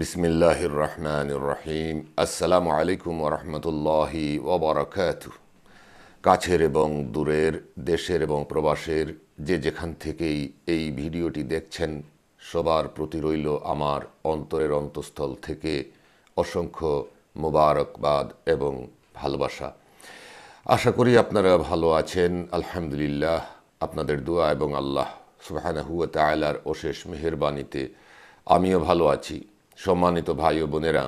বিসমিল্লাহির রহমানুর রহিম আসসালামু আলাইকুম ওরহমতুল্লাহি ওবরাকাত কাছের এবং দূরের দেশের এবং প্রবাসের যে যেখান থেকেই এই ভিডিওটি দেখছেন সবার প্রতি রইল আমার অন্তরের অন্তঃস্থল থেকে অসংখ্য মোবারকবাদ এবং ভালোবাসা আশা করি আপনারা ভালো আছেন আলহামদুলিল্লাহ আপনাদের দোয়া এবং আল্লাহ সুহানা হুয়া তায়লার অশেষ মেহরবানিতে আমিও ভালো আছি সম্মানিত ভাই ও বোনেরা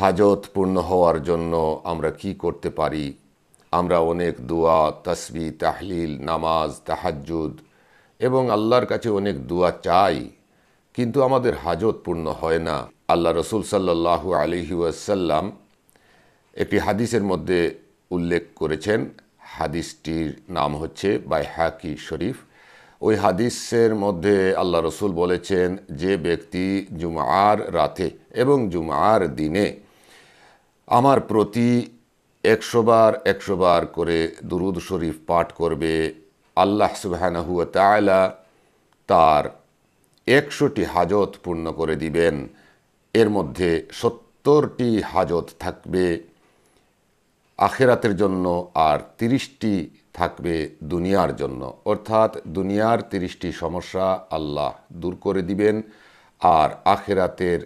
হাজত পূর্ণ হওয়ার জন্য আমরা কি করতে পারি আমরা অনেক দোয়া তসবি তাহলিল নামাজ তাহাজুদ এবং আল্লাহর কাছে অনেক দোয়া চাই কিন্তু আমাদের হাজত পূর্ণ হয় না আল্লাহ রসুল সাল্লাহ আলহি আসাল্লাম একটি হাদিসের মধ্যে উল্লেখ করেছেন হাদিসটির নাম হচ্ছে বাই হাকি শরীফ ওই হাদিসের মধ্যে আল্লাহ রসুল বলেছেন যে ব্যক্তি জুমার রাতে এবং জুমার দিনে আমার প্রতি একশোবার একশোবার করে দুরুদ শরীফ পাঠ করবে আল্লাহ সুবাহানাহু তায়লা তার একশোটি হাজত পূর্ণ করে দিবেন এর মধ্যে সত্তরটি হাজত থাকবে আখেরাতের জন্য আর তিরিশটি থাকবে দুনিয়ার জন্য অর্থাৎ দুনিয়ার তিরিশটি সমস্যা আল্লাহ দূর করে দিবেন আর আখেরাতের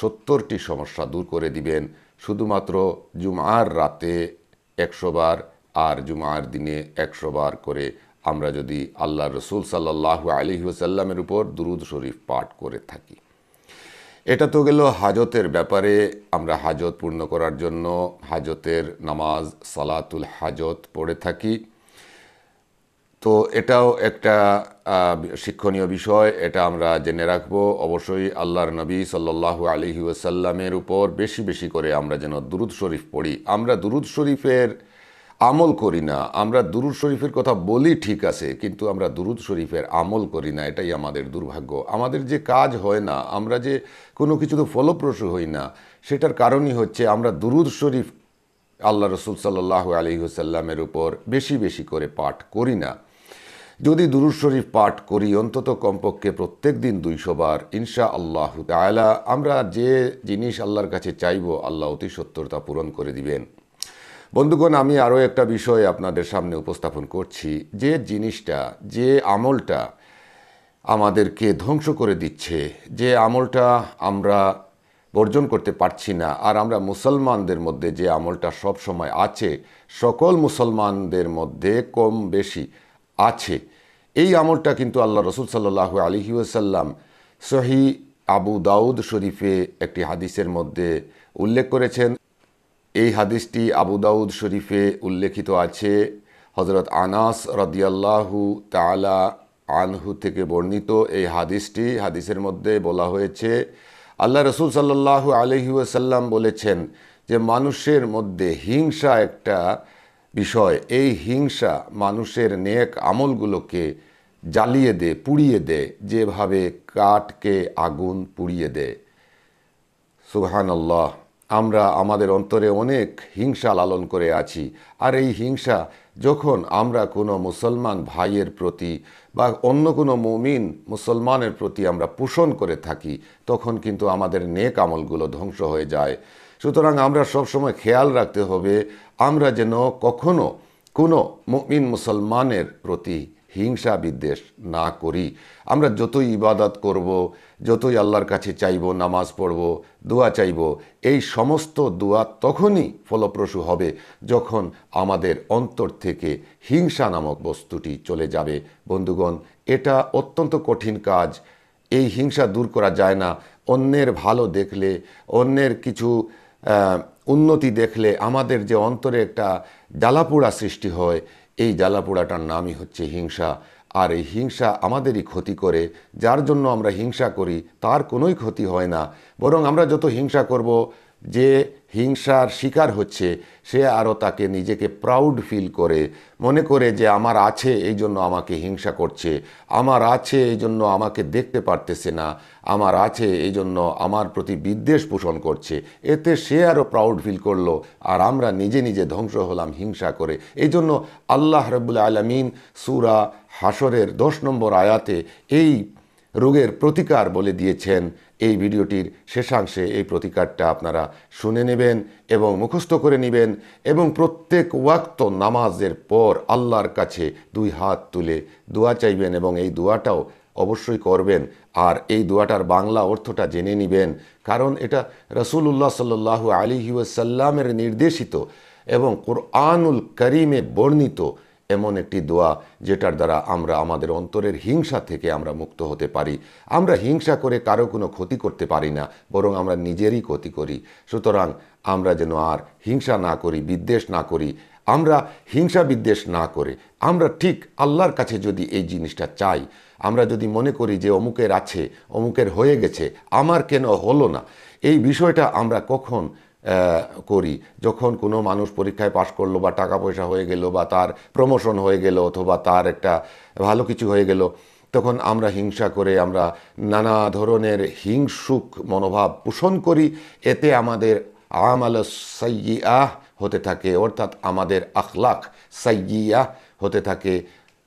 সত্তরটি সমস্যা দূর করে দিবেন শুধুমাত্র জুমার রাতে একশোবার আর জুমার দিনে একশোবার করে আমরা যদি আল্লাহ রসুল সাল্লাহ আলিহাসাল্লামের উপর দুরুদ শরীফ পাঠ করে থাকি এটা তো গেল হাজতের ব্যাপারে আমরা হাজত পূর্ণ করার জন্য হাজতের নামাজ সালাতুল হাজত পড়ে থাকি তো এটাও একটা শিক্ষণীয় বিষয় এটা আমরা জেনে রাখব অবশ্যই আল্লাহর নবী সাল্লাহ আলহি ওসাল্লামের উপর বেশি বেশি করে আমরা যেন দুরুদ শরীফ পড়ি আমরা দুরুদ শরীফের আমল করি না আমরা দুরুদ শরীফের কথা বলি ঠিক আছে কিন্তু আমরা দুরুদ শরীফের আমল করি না এটাই আমাদের দুর্ভাগ্য আমাদের যে কাজ হয় না আমরা যে কোনো কিছু তো ফলপ্রসূ হই না সেটার কারণই হচ্ছে আমরা দুরুদ শরীফ আল্লাহ রসুল সাল্লাহ আলহি হুসাল্লামের উপর বেশি বেশি করে পাঠ করি না যদি দুরুজ শরীফ পাঠ করি অন্তত কমপক্ষে প্রত্যেক দিন দুইশো বার ইনশা আল্লাহ তালা আমরা যে জিনিস আল্লাহর কাছে চাইব আল্লাহ অতি সত্তর তা পূরণ করে দিবেন বন্ধুগণ আমি আরও একটা বিষয় আপনাদের সামনে উপস্থাপন করছি যে জিনিসটা যে আমলটা আমাদেরকে ধ্বংস করে দিচ্ছে যে আমলটা আমরা বর্জন করতে পারছি না আর আমরা মুসলমানদের মধ্যে যে আমলটা সব সময় আছে সকল মুসলমানদের মধ্যে কম বেশি আছে এই আমলটা কিন্তু আল্লাহ রসুল সাল্লাহ আলহি ওসাল্লাম সহি আবু দাউদ শরীফে একটি হাদিসের মধ্যে উল্লেখ করেছেন এই হাদিসটি আবু দাউদ শরীফে উল্লেখিত আছে হজরত আনাস রদিয়াল্লাহু তালা আনহু থেকে বর্ণিত এই হাদিসটি হাদিসের মধ্যে বলা হয়েছে আল্লাহ রসুল সাল্লাহু আলহিউসাল্লাম বলেছেন যে মানুষের মধ্যে হিংসা একটা বিষয় এই হিংসা মানুষের নেক আমলগুলোকে জ্বালিয়ে দে পুড়িয়ে দে যেভাবে কাঠকে আগুন পুড়িয়ে দে সুবহানাল্লাহ আমরা আমাদের অন্তরে অনেক হিংসা লালন করে আছি আর এই হিংসা যখন আমরা কোনো মুসলমান ভাইয়ের প্রতি বা অন্য কোনো মুমিন মুসলমানের প্রতি আমরা পোষণ করে থাকি তখন কিন্তু আমাদের নেক আমলগুলো ধ্বংস হয়ে যায় সুতরাং আমরা সবসময় খেয়াল রাখতে হবে আমরা যেন কখনো কোনো মুমিন মুসলমানের প্রতি হিংসা বিদ্বেষ না করি আমরা যতই ইবাদত করব যতই আল্লাহর কাছে চাইব নামাজ পড়ব দোয়া চাইব এই সমস্ত দোয়া তখনই ফলপ্রসূ হবে যখন আমাদের অন্তর থেকে হিংসা নামক বস্তুটি চলে যাবে বন্ধুগণ এটা অত্যন্ত কঠিন কাজ এই হিংসা দূর করা যায় না অন্যের ভালো দেখলে অন্যের কিছু উন্নতি দেখলে আমাদের যে অন্তরে একটা জ্বালাপোড়া সৃষ্টি হয় এই জ্বালাপোড়াটার নামই হচ্ছে হিংসা আর এই হিংসা আমাদেরই ক্ষতি করে যার জন্য আমরা হিংসা করি তার কোনোই ক্ষতি হয় না বরং আমরা যত হিংসা করব যে হিংসার শিকার হচ্ছে সে আরও তাকে নিজেকে প্রাউড ফিল করে মনে করে যে আমার আছে এই জন্য আমাকে হিংসা করছে আমার আছে এই জন্য আমাকে দেখতে পারতেছে না আমার আছে এই জন্য আমার প্রতি বিদ্বেষ পোষণ করছে এতে সে আরও প্রাউড ফিল করলো আর আমরা নিজে নিজে ধ্বংস হলাম হিংসা করে এই জন্য আল্লাহ রবুল আলমিন সুরা হাসরের দশ নম্বর আয়াতে এই রোগের প্রতিকার বলে দিয়েছেন এই ভিডিওটির শেষাংশে এই প্রতিকারটা আপনারা শুনে নেবেন এবং মুখস্থ করে নেবেন এবং প্রত্যেক ওয়াক্ত নামাজের পর আল্লাহর কাছে দুই হাত তুলে দোয়া চাইবেন এবং এই দোয়াটাও অবশ্যই করবেন আর এই দোয়াটার বাংলা অর্থটা জেনে নেবেন কারণ এটা রসুল্লাহ সাল্লু আলি ওয়াসাল্লামের নির্দেশিত এবং কোরআনুল করিমে বর্ণিত এমন একটি দোয়া যেটার দ্বারা আমরা আমাদের অন্তরের হিংসা থেকে আমরা মুক্ত হতে পারি আমরা হিংসা করে কারো কোনো ক্ষতি করতে পারি না বরং আমরা নিজেরই ক্ষতি করি সুতরাং আমরা যেন আর হিংসা না করি বিদ্বেষ না করি আমরা হিংসা বিদ্বেষ না করে আমরা ঠিক আল্লাহর কাছে যদি এই জিনিসটা চাই আমরা যদি মনে করি যে অমুকের আছে অমুকের হয়ে গেছে আমার কেন হলো না এই বিষয়টা আমরা কখন করি যখন কোনো মানুষ পরীক্ষায় পাশ করলো বা টাকা পয়সা হয়ে গেল বা তার প্রমোশন হয়ে গেল অথবা তার একটা ভালো কিছু হয়ে গেল তখন আমরা হিংসা করে আমরা নানা ধরনের হিংসুক মনোভাব পোষণ করি এতে আমাদের আম আল সাইয়াহ হতে থাকে অর্থাৎ আমাদের আখলাখ সাইয়াহ হতে থাকে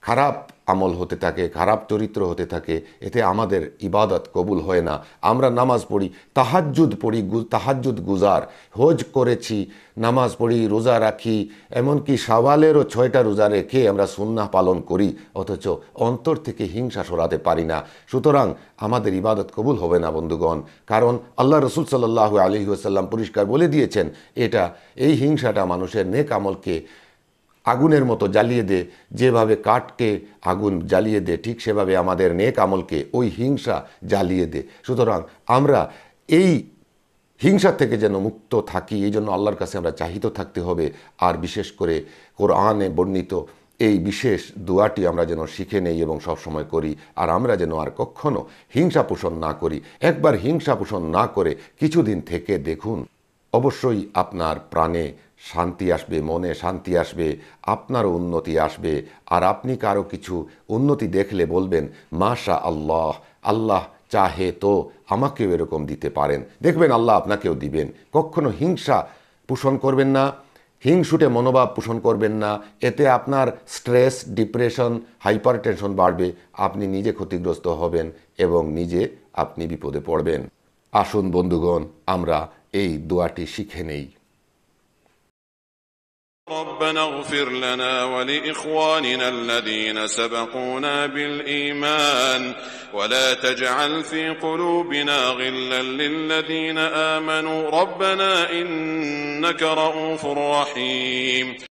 খারাপ আমল হতে থাকে খারাপ চরিত্র হতে থাকে এতে আমাদের ইবাদত কবুল হয় না আমরা নামাজ পড়ি তাহাজ্জুদ পড়ি তাহাজ্জুদ গুজার হোজ করেছি নামাজ পড়ি রোজা রাখি এমনকি সাওয়ালেরও ছয়টা রোজা রেখে আমরা সুন্না পালন করি অথচ অন্তর থেকে হিংসা সরাতে পারি না সুতরাং আমাদের ইবাদত কবুল হবে না বন্ধুগণ কারণ আল্লাহ রসুল সাল্লাহ আলহিউসাল্লাম পরিষ্কার বলে দিয়েছেন এটা এই হিংসাটা মানুষের নেক আমলকে আগুনের মতো জ্বালিয়ে দে যেভাবে কাঠকে আগুন জ্বালিয়ে দে ঠিক সেভাবে আমাদের নেক আমলকে ওই হিংসা জ্বালিয়ে দে সুতরাং আমরা এই হিংসা থেকে যেন মুক্ত থাকি এই জন্য আল্লাহর কাছে আমরা চাহিত থাকতে হবে আর বিশেষ করে কোরআনে বর্ণিত এই বিশেষ দোয়াটি আমরা যেন শিখে নেই এবং সবসময় করি আর আমরা যেন আর কখনও হিংসা পোষণ না করি একবার হিংসা পোষণ না করে কিছুদিন থেকে দেখুন অবশ্যই আপনার প্রাণে শান্তি আসবে মনে শান্তি আসবে আপনারও উন্নতি আসবে আর আপনি কারো কিছু উন্নতি দেখলে বলবেন মাশা আল্লাহ আল্লাহ চাহে তো আমাকেও এরকম দিতে পারেন দেখবেন আল্লাহ আপনাকেও দিবেন কখনো হিংসা পোষণ করবেন না হিংসুটে মনোভাব পোষণ করবেন না এতে আপনার স্ট্রেস ডিপ্রেশন হাইপার টেনশন বাড়বে আপনি নিজে ক্ষতিগ্রস্ত হবেন এবং নিজে আপনি বিপদে পড়বেন আসুন বন্ধুগণ আমরা এই দোয়াটি শিখে নেই ربنا اغفر لنا ولإخواننا الذين سبقونا بالإيمان ولا تجعل في قلوبنا غلا للذين آمنوا ربنا إنك رؤوف رحيم